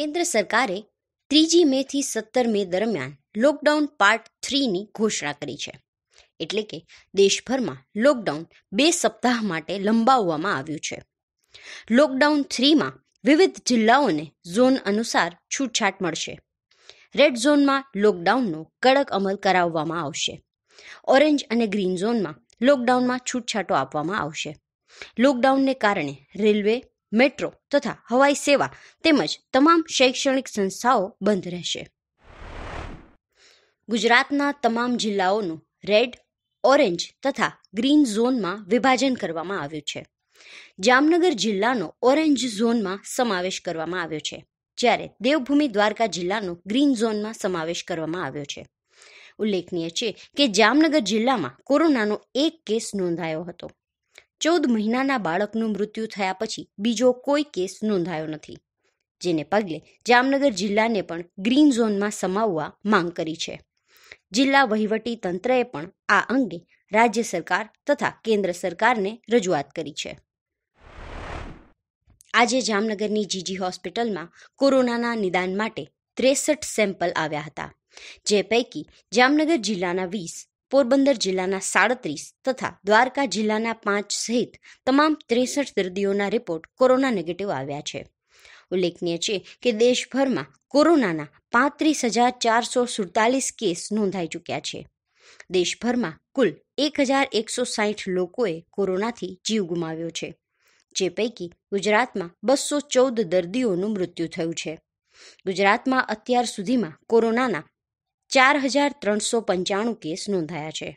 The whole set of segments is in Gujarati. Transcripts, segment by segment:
કેન્દ્ર સરકારે ત્રીજી મેથી સત્તર મે દરમિયાન લોકડાઉન પાર્ટ થ્રીની ઘોષણા કરી છે એટલે કે દેશભરમાં લોકડાઉન બે સપ્તાહ માટે લંબાવવામાં આવ્યું છે લોકડાઉન થ્રીમાં વિવિધ જિલ્લાઓને ઝોન અનુસાર છૂટછાટ મળશે રેડ ઝોનમાં લોકડાઉનનો કડક અમલ કરાવવામાં આવશે ઓરેન્જ અને ગ્રીન ઝોનમાં લોકડાઉનમાં છૂટછાટો આપવામાં આવશે લોકડાઉનને કારણે રેલવે મેટ્રો તથા હવાઈ સેવા તેમજ તમામ શૈક્ષણિક સંસ્થાઓ બંધ રહેશે ગુજરાતના તમામ જિલ્લાઓનું રેડ ઓરેન્જ તથા ગ્રીન ઝોનમાં વિભાજન કરવામાં આવ્યું છે જામનગર જિલ્લાનો ઓરેન્જ ઝોનમાં સમાવેશ કરવામાં આવ્યો છે જ્યારે દેવભૂમિ દ્વારકા જિલ્લાનો ગ્રીન ઝોનમાં સમાવેશ કરવામાં આવ્યો છે ઉલ્લેખનીય છે કે જામનગર જિલ્લામાં કોરોનાનો એક કેસ નોંધાયો હતો ચૌદ મહિનાના બાળકનું મૃત્યુ થયા પછી બીજો કોઈ કેસ નોંધાયો નથી જેને પગલે જામનગર જિલ્લાને પણ ગ્રીન ઝોનમાં સમાવવા માંગ કરી છે જિલ્લા વહીવટી તંત્રએ પણ આ અંગે રાજ્ય સરકાર તથા કેન્દ્ર સરકારને રજૂઆત કરી છે આજે જામનગરની જીજી હોસ્પિટલમાં કોરોનાના નિદાન માટે ત્રેસઠ સેમ્પલ આવ્યા હતા જે પૈકી જામનગર જિલ્લાના વીસ પોરબંદર જિલ્લાના સાડત્રીસ તથા દ્વારકા જિલ્લાના પાંચ સહિત તમામ ત્રેસઠ દર્દીઓના રિપોર્ટ કોરોના નેગેટિવ આવ્યા છે ઉલ્લેખનીય છે કે દેશભરમાં કોરોનાના પાંત્રીસ હજાર ચારસો સુડતાલીસ કેસ નોંધાઈ ચૂક્યા છે દેશભરમાં કુલ એક હજાર એકસો સાહીઠ લોકોએ કોરોનાથી જીવ ગુમાવ્યો છે જે પૈકી ગુજરાતમાં બસો ચૌદ દર્દીઓનું મૃત્યુ થયું છે ગુજરાતમાં અત્યાર સુધીમાં કોરોનાના ચાર હજાર ત્રણસો પંચાણું કેસ નોંધાયા છે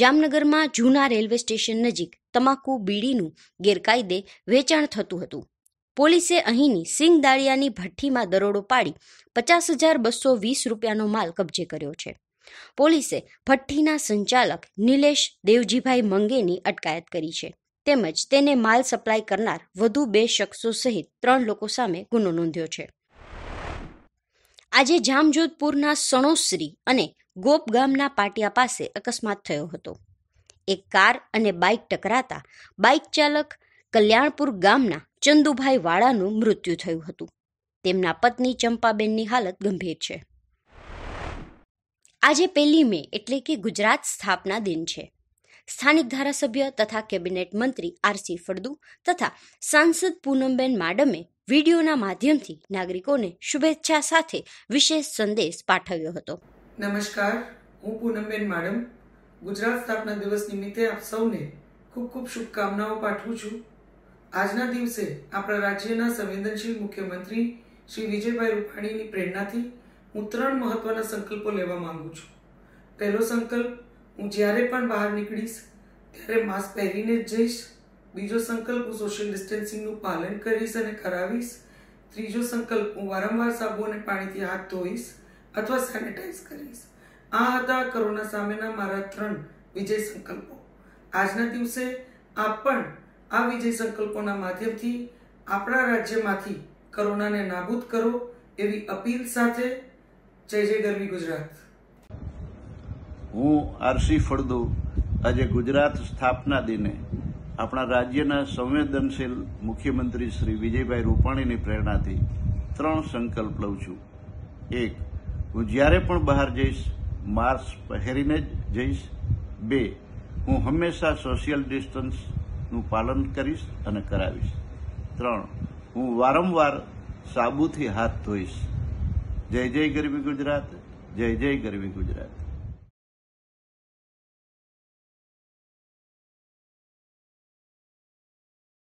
જામનગરમાં જૂના રેલવે સ્ટેશન નજીક તમાકુ બીડીનું ગેરકાયદે વેચાણ થતું હતું પોલીસે અહીંની સિંગદાળિયાની ભઠ્ઠીમાં દરોડો પાડી પચાસ હજાર બસો વીસ રૂપિયાનો માલ કબજે કર્યો છે પોલીસે ભઠ્ઠીના સંચાલક નિલેશ દેવજીભાઈ મંગેની અટકાયત કરી છે તેમજ તેને માલ સપ્લાય કરનાર વધુ બે શખ્સો સહિત ત્રણ લોકો સામે ગુનો નોંધ્યો છે આજે જામજોધપુરના સણોસરી અને ગોપ ગામના પાટિયા પાસે અકસ્માત થયો હતો એક કાર અને બાઇક ટકરાતા બાઇક ચાલક કલ્યાણપુર ગામના ચંદુભાઈ વાળાનું મૃત્યુ થયું હતું તેમના પત્ની ચંપાબેનની હાલત ગંભીર છે આજે પહેલી મે એટલે કે ગુજરાત સ્થાપના દિન છે સ્થાનિક ધારાસભ્ય તથા કેબિનેટ મંત્રી આરસી ફળદુ તથા સાંસદ પૂનમબેન માડમે વિડીયોના માધ્યમથી નાગરિકોને શુભેચ્છા સાથે વિશેષ સંદેશ પાઠવ્યો હતો નમસ્કાર હું પૂનમબેન માડમ ગુજરાત સ્થાપના દિવસ નિમિત્તે આપ સૌને ખૂબ ખૂબ શુભકામનાઓ પાઠવું છું આજના દિવસે આપણા રાજ્યના સંવેદનશીલ મુખ્યમંત્રી શ્રી વિજયભાઈ રૂપાણીની પ્રેરણાથી હું ત્રણ મહત્વના સંકલ્પો લેવા માંગુ છું પહેલો સંકલ્પ હું જ્યારે પણ બહાર નીકળીશ ત્યારે માસ્ક પહેરીને જ જઈશ બીજો સંકલ્પ હું સોશિયલ ડિસ્ટન્સિંગનું પાલન કરીશ અને કરાવીશ ત્રીજો સંકલ્પ હું વારંવાર સાબુ અને પાણીથી હાથ ધોઈશ અથવા સેનિટાઈઝ કરીશ આ હતા કોરોના સામેના મારા ત્રણ વિજય સંકલ્પો આજના દિવસે આપ પણ આ વિજય સંકલ્પોના માધ્યમથી આપણા રાજ્યમાંથી કોરોનાને નાબૂદ કરો એવી અપીલ સાથે જય જય ગરમી ગુજરાત હું આરસી ફળદુ આજે ગુજરાત સ્થાપના દિને આપણા રાજ્યના સંવેદનશીલ મુખ્યમંત્રી શ્રી વિજયભાઈ રૂપાણીની પ્રેરણાથી ત્રણ સંકલ્પ લઉં છું એક હું જ્યારે પણ બહાર જઈશ માસ્ક પહેરીને જ જઈશ બે હું હંમેશા સોશિયલ ડિસ્ટન્સનું પાલન કરીશ અને કરાવીશ ત્રણ હું વારંવાર સાબુથી હાથ ધોઈશ જય જય ગરવી ગુજરાત જય જય ગરવી ગુજરાત